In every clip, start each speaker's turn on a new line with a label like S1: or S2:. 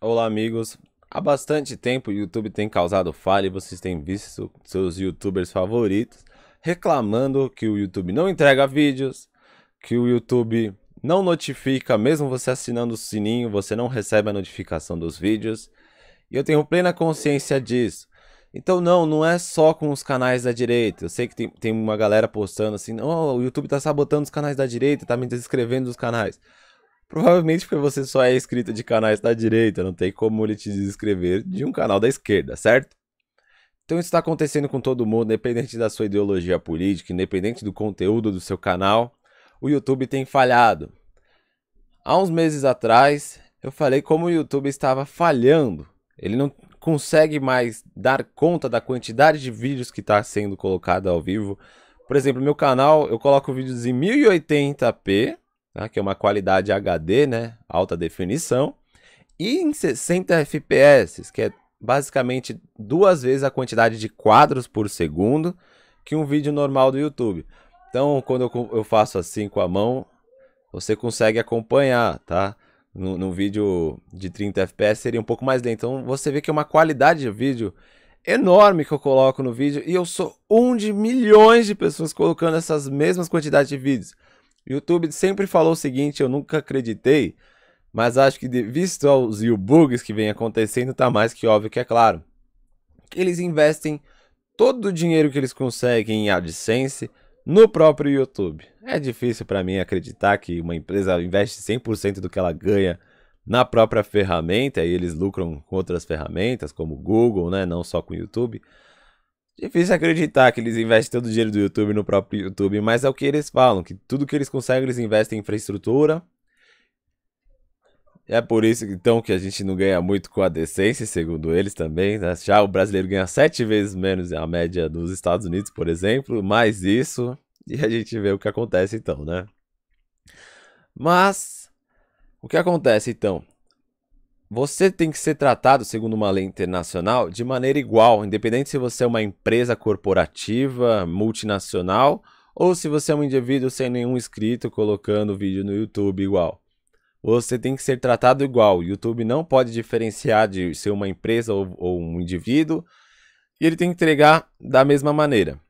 S1: Olá, amigos. Há bastante tempo o YouTube tem causado falha e vocês têm visto seus youtubers favoritos reclamando que o YouTube não entrega vídeos, que o YouTube não notifica, mesmo você assinando o sininho, você não recebe a notificação dos vídeos. E eu tenho plena consciência disso. Então não, não é só com os canais da direita. Eu sei que tem, tem uma galera postando assim, oh, o YouTube está sabotando os canais da direita, está me desescrevendo dos canais. Provavelmente porque você só é inscrito de canais da direita, não tem como ele te desescrever de um canal da esquerda, certo? Então isso está acontecendo com todo mundo, independente da sua ideologia política, independente do conteúdo do seu canal, o YouTube tem falhado. Há uns meses atrás, eu falei como o YouTube estava falhando. Ele não consegue mais dar conta da quantidade de vídeos que está sendo colocado ao vivo. Por exemplo, meu canal, eu coloco vídeos em 1080p, né, que é uma qualidade HD, né, alta definição, e em 60 FPS, que é basicamente duas vezes a quantidade de quadros por segundo que um vídeo normal do YouTube. Então, quando eu faço assim com a mão, você consegue acompanhar, tá? No, no vídeo de 30 FPS seria um pouco mais lento. Então, você vê que é uma qualidade de vídeo enorme que eu coloco no vídeo e eu sou um de milhões de pessoas colocando essas mesmas quantidades de vídeos. YouTube sempre falou o seguinte, eu nunca acreditei, mas acho que visto aos bugs que vem acontecendo, tá mais que óbvio que é claro. Que eles investem todo o dinheiro que eles conseguem em AdSense no próprio YouTube. É difícil para mim acreditar que uma empresa investe 100% do que ela ganha na própria ferramenta e eles lucram com outras ferramentas como Google, né, não só com o YouTube. Difícil acreditar que eles investem todo o dinheiro do YouTube no próprio YouTube, mas é o que eles falam, que tudo que eles conseguem eles investem em infraestrutura. É por isso, então, que a gente não ganha muito com a decência, segundo eles também. Né? Já o brasileiro ganha sete vezes menos a média dos Estados Unidos, por exemplo, mais isso, e a gente vê o que acontece então, né? Mas, o que acontece então? Você tem que ser tratado, segundo uma lei internacional, de maneira igual, independente se você é uma empresa corporativa, multinacional, ou se você é um indivíduo sem nenhum inscrito colocando vídeo no YouTube igual. Você tem que ser tratado igual. O YouTube não pode diferenciar de ser uma empresa ou, ou um indivíduo, e ele tem que entregar da mesma maneira.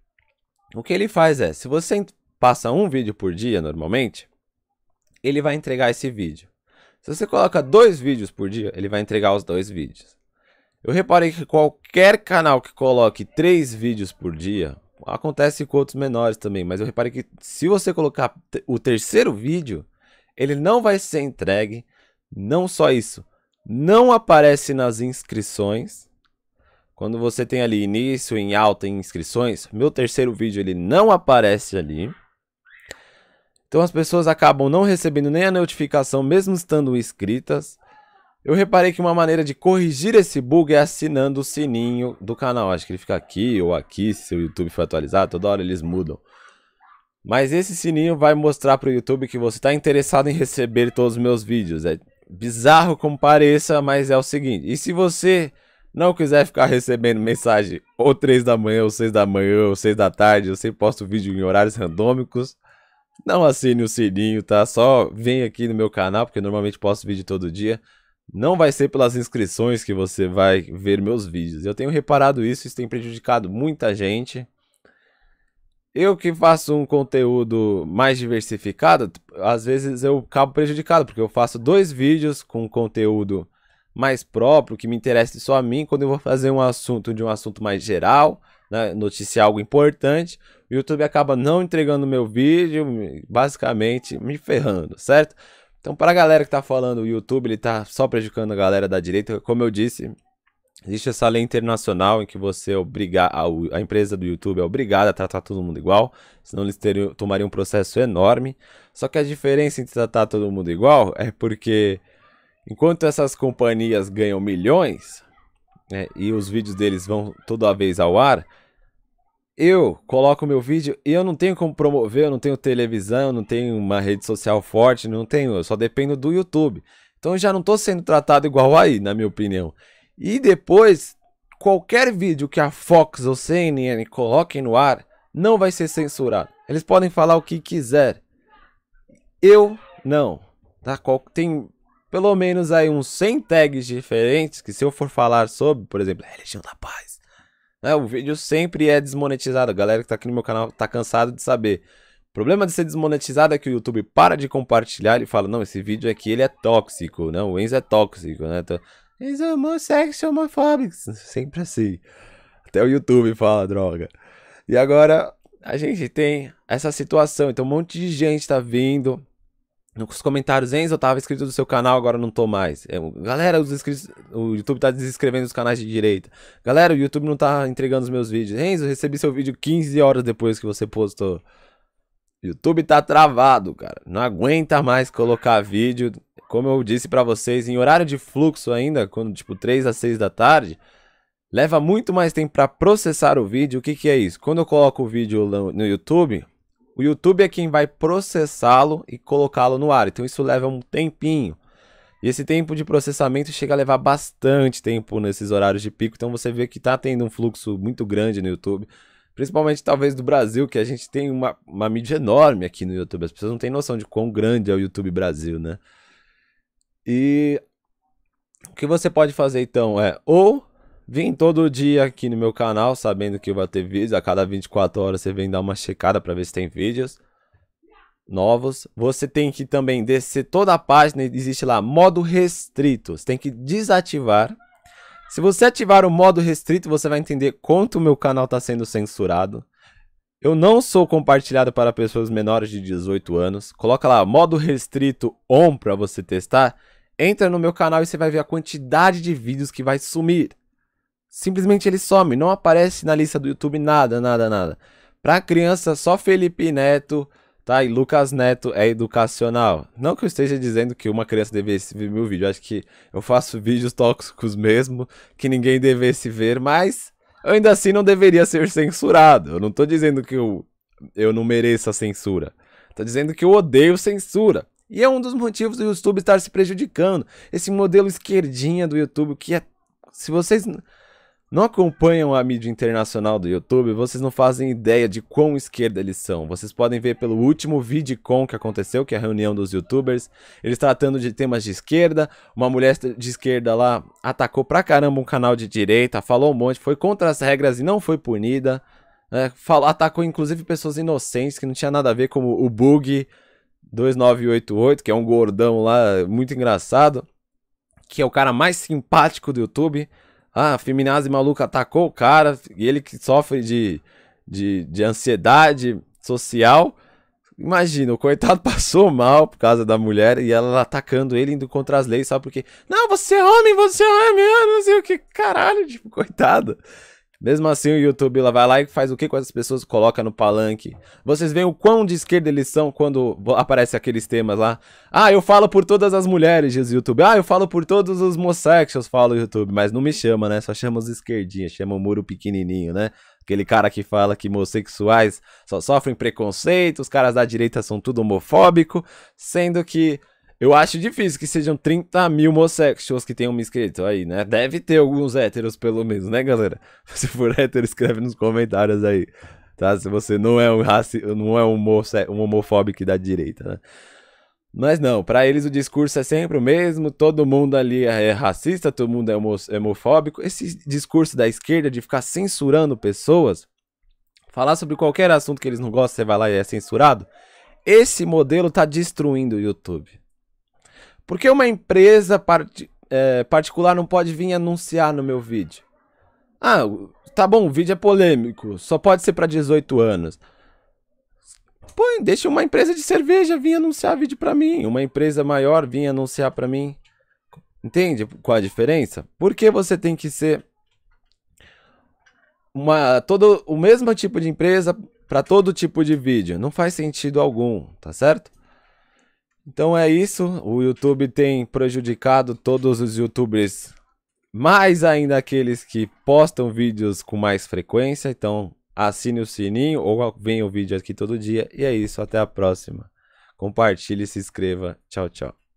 S1: O que ele faz é, se você passa um vídeo por dia normalmente, ele vai entregar esse vídeo. Se você coloca dois vídeos por dia, ele vai entregar os dois vídeos. Eu reparei que qualquer canal que coloque três vídeos por dia, acontece com outros menores também, mas eu reparei que se você colocar o terceiro vídeo, ele não vai ser entregue. Não só isso, não aparece nas inscrições. Quando você tem ali início, em alta, em inscrições, meu terceiro vídeo ele não aparece ali. Então as pessoas acabam não recebendo nem a notificação, mesmo estando inscritas. Eu reparei que uma maneira de corrigir esse bug é assinando o sininho do canal. Acho que ele fica aqui ou aqui, se o YouTube for atualizar, toda hora eles mudam. Mas esse sininho vai mostrar para o YouTube que você está interessado em receber todos os meus vídeos. É bizarro como pareça, mas é o seguinte. E se você não quiser ficar recebendo mensagem ou 3 da manhã, ou 6 da manhã, ou 6 da tarde, eu sempre posto vídeo em horários randômicos. Não assine o sininho, tá? Só vem aqui no meu canal, porque normalmente posto vídeo todo dia. Não vai ser pelas inscrições que você vai ver meus vídeos. Eu tenho reparado isso, isso tem prejudicado muita gente. Eu que faço um conteúdo mais diversificado, às vezes eu acabo prejudicado, porque eu faço dois vídeos com conteúdo mais próprio, que me interessa só a mim, quando eu vou fazer um assunto de um assunto mais geral, né, noticiar algo importante, o YouTube acaba não entregando meu vídeo, basicamente me ferrando, certo? Então, para a galera que está falando, o YouTube ele está só prejudicando a galera da direita, como eu disse, existe essa lei internacional em que você é obrigar a, a, empresa do YouTube é obrigada a tratar todo mundo igual, senão eles teriam, tomariam um processo enorme. Só que a diferença entre tratar todo mundo igual é porque enquanto essas companhias ganham milhões né, e os vídeos deles vão toda vez ao ar eu coloco meu vídeo e eu não tenho como promover, eu não tenho televisão, não tenho uma rede social forte, não tenho, eu só dependo do YouTube. Então eu já não estou sendo tratado igual aí, na minha opinião. E depois, qualquer vídeo que a Fox ou CNN coloquem no ar, não vai ser censurado. Eles podem falar o que quiser. Eu não. Tá? Tem pelo menos aí uns 100 tags diferentes que se eu for falar sobre, por exemplo, religião da paz, né? O vídeo sempre é desmonetizado. A galera que tá aqui no meu canal tá cansado de saber. O problema de ser desmonetizado é que o YouTube para de compartilhar e fala, não, esse vídeo aqui ele é tóxico, né? O Enzo é tóxico, né? Então, Enzo é homossexual, homofóbico, sempre assim. Até o YouTube fala, droga. E agora a gente tem essa situação, então um monte de gente tá vindo nos comentários, Enzo, eu tava inscrito do seu canal, agora não tô mais. Eu, é, galera, os inscritos, o YouTube tá desinscrevendo os canais de direita. Galera, o YouTube não tá entregando os meus vídeos. Enzo, recebi seu vídeo 15 horas depois que você postou. YouTube tá travado, cara. Não aguenta mais colocar vídeo. Como eu disse para vocês, em horário de fluxo ainda, quando tipo 3 a 6 da tarde, leva muito mais tempo para processar o vídeo. O que que é isso? Quando eu coloco o vídeo no YouTube, o YouTube é quem vai processá-lo e colocá-lo no ar. Então isso leva um tempinho. E esse tempo de processamento chega a levar bastante tempo nesses horários de pico. Então você vê que está tendo um fluxo muito grande no YouTube. Principalmente talvez do Brasil, que a gente tem uma, uma mídia enorme aqui no YouTube. As pessoas não têm noção de quão grande é o YouTube Brasil, né? E o que você pode fazer então é ou Vim todo dia aqui no meu canal, sabendo que vai ter vídeos. A cada 24 horas você vem dar uma checada para ver se tem vídeos novos. Você tem que também descer toda a página, existe lá modo restrito. Você tem que desativar. Se você ativar o modo restrito, você vai entender quanto o meu canal está sendo censurado. Eu não sou compartilhado para pessoas menores de 18 anos. Coloca lá modo restrito on para você testar. Entra no meu canal e você vai ver a quantidade de vídeos que vai sumir. Simplesmente ele some, não aparece na lista do YouTube nada, nada, nada. Pra criança, só Felipe Neto, tá? E Lucas Neto é educacional. Não que eu esteja dizendo que uma criança devesse ver meu vídeo, eu acho que eu faço vídeos tóxicos mesmo, que ninguém devesse ver, mas eu ainda assim não deveria ser censurado. Eu não tô dizendo que eu, eu não mereço a censura. Tô dizendo que eu odeio censura. E é um dos motivos do YouTube estar se prejudicando. Esse modelo esquerdinha do YouTube que é. Se vocês não acompanham a mídia internacional do YouTube, vocês não fazem ideia de quão esquerda eles são. Vocês podem ver pelo último VidCon que aconteceu, que é a reunião dos youtubers, eles tratando de temas de esquerda, uma mulher de esquerda lá atacou pra caramba um canal de direita, falou um monte, foi contra as regras e não foi punida. Né? falou, atacou inclusive pessoas inocentes que não tinha nada a ver, como o Bug 2988, que é um gordão lá muito engraçado, que é o cara mais simpático do YouTube ah, a feminazi maluca atacou o cara, e ele que sofre de, de, de ansiedade social. Imagina, o coitado passou mal por causa da mulher e ela atacando ele, indo contra as leis, só porque. Não, você é homem, você é homem, eu não sei o que. Caralho, tipo, coitado. Mesmo assim, o YouTube lá vai lá e faz o que com essas pessoas? Coloca no palanque. Vocês veem o quão de esquerda eles são quando aparece aqueles temas lá. Ah, eu falo por todas as mulheres, diz o YouTube. Ah, eu falo por todos os mossexuals, fala o YouTube. Mas não me chama, né? Só chama os esquerdinhos, chama o muro pequenininho, né? Aquele cara que fala que homossexuais só sofrem preconceito, os caras da direita são tudo homofóbico, sendo que eu acho difícil que sejam 30 mil homossexuals que tenham me inscrito aí, né? Deve ter alguns héteros, pelo menos, né, galera? Se for hétero, escreve nos comentários aí, tá? Se você não é um raci... não é um, homosse... um homofóbico da direita, né? Mas não, para eles o discurso é sempre o mesmo, todo mundo ali é racista, todo mundo é homofóbico. Esse discurso da esquerda de ficar censurando pessoas, falar sobre qualquer assunto que eles não gostam, você vai lá e é censurado. Esse modelo tá destruindo o YouTube. Por que uma empresa part é, particular não pode vir anunciar no meu vídeo? Ah, tá bom, o vídeo é polêmico, só pode ser para 18 anos. Põe, deixa uma empresa de cerveja vir anunciar vídeo para mim, uma empresa maior vir anunciar para mim. Entende qual a diferença? Por que você tem que ser uma todo o mesmo tipo de empresa para todo tipo de vídeo? Não faz sentido algum, tá certo? Então é isso. O YouTube tem prejudicado todos os youtubers, mais ainda aqueles que postam vídeos com mais frequência. Então assine o sininho ou venha o vídeo aqui todo dia. E é isso. Até a próxima. Compartilhe, se inscreva. Tchau, tchau.